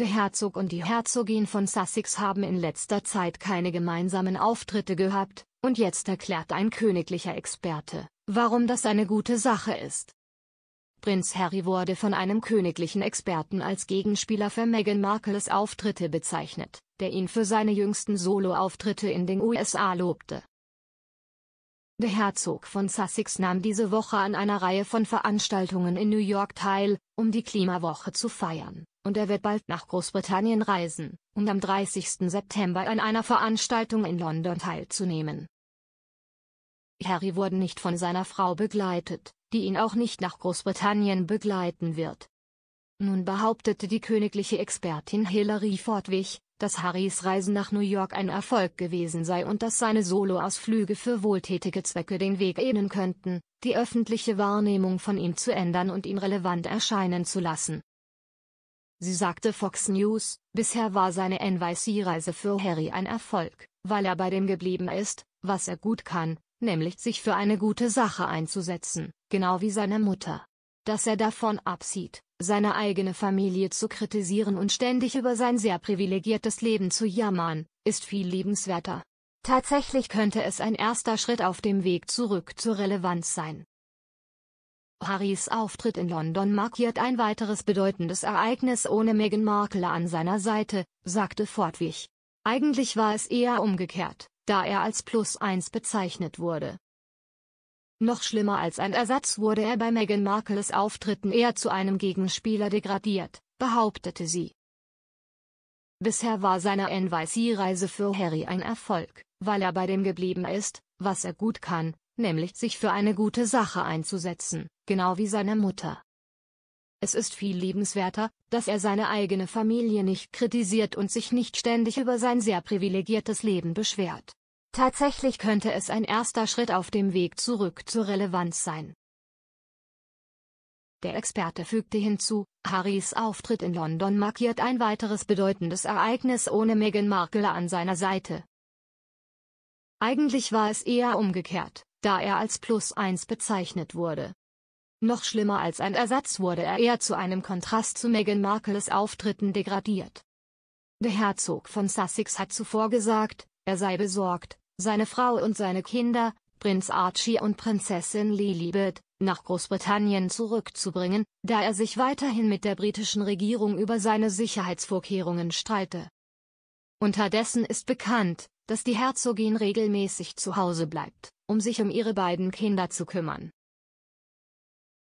Der Herzog und die Herzogin von Sussex haben in letzter Zeit keine gemeinsamen Auftritte gehabt, und jetzt erklärt ein königlicher Experte, warum das eine gute Sache ist. Prinz Harry wurde von einem königlichen Experten als Gegenspieler für Meghan Markles Auftritte bezeichnet, der ihn für seine jüngsten Soloauftritte in den USA lobte. Der Herzog von Sussex nahm diese Woche an einer Reihe von Veranstaltungen in New York teil, um die Klimawoche zu feiern und er wird bald nach Großbritannien reisen, um am 30. September an einer Veranstaltung in London teilzunehmen. Harry wurde nicht von seiner Frau begleitet, die ihn auch nicht nach Großbritannien begleiten wird. Nun behauptete die königliche Expertin Hilary Fortwig, dass Harrys Reisen nach New York ein Erfolg gewesen sei und dass seine Soloausflüge für wohltätige Zwecke den Weg ebnen könnten, die öffentliche Wahrnehmung von ihm zu ändern und ihn relevant erscheinen zu lassen. Sie sagte Fox News, bisher war seine NYC-Reise für Harry ein Erfolg, weil er bei dem geblieben ist, was er gut kann, nämlich sich für eine gute Sache einzusetzen, genau wie seine Mutter. Dass er davon absieht, seine eigene Familie zu kritisieren und ständig über sein sehr privilegiertes Leben zu jammern, ist viel liebenswerter. Tatsächlich könnte es ein erster Schritt auf dem Weg zurück zur Relevanz sein. Harrys Auftritt in London markiert ein weiteres bedeutendes Ereignis ohne Meghan Markle an seiner Seite, sagte Fortwig. Eigentlich war es eher umgekehrt, da er als Plus 1 bezeichnet wurde. Noch schlimmer als ein Ersatz wurde er bei Meghan Markles Auftritten eher zu einem Gegenspieler degradiert, behauptete sie. Bisher war seine NYC-Reise für Harry ein Erfolg, weil er bei dem geblieben ist, was er gut kann, nämlich sich für eine gute Sache einzusetzen, genau wie seine Mutter. Es ist viel liebenswerter, dass er seine eigene Familie nicht kritisiert und sich nicht ständig über sein sehr privilegiertes Leben beschwert. Tatsächlich könnte es ein erster Schritt auf dem Weg zurück zur Relevanz sein. Der Experte fügte hinzu, Harrys Auftritt in London markiert ein weiteres bedeutendes Ereignis ohne Meghan Markle an seiner Seite. Eigentlich war es eher umgekehrt da er als Plus 1 bezeichnet wurde. Noch schlimmer als ein Ersatz wurde er eher zu einem Kontrast zu Meghan Markles Auftritten degradiert. Der Herzog von Sussex hat zuvor gesagt, er sei besorgt, seine Frau und seine Kinder, Prinz Archie und Prinzessin Lilibet, nach Großbritannien zurückzubringen, da er sich weiterhin mit der britischen Regierung über seine Sicherheitsvorkehrungen streite. Unterdessen ist bekannt, dass die Herzogin regelmäßig zu Hause bleibt um sich um ihre beiden Kinder zu kümmern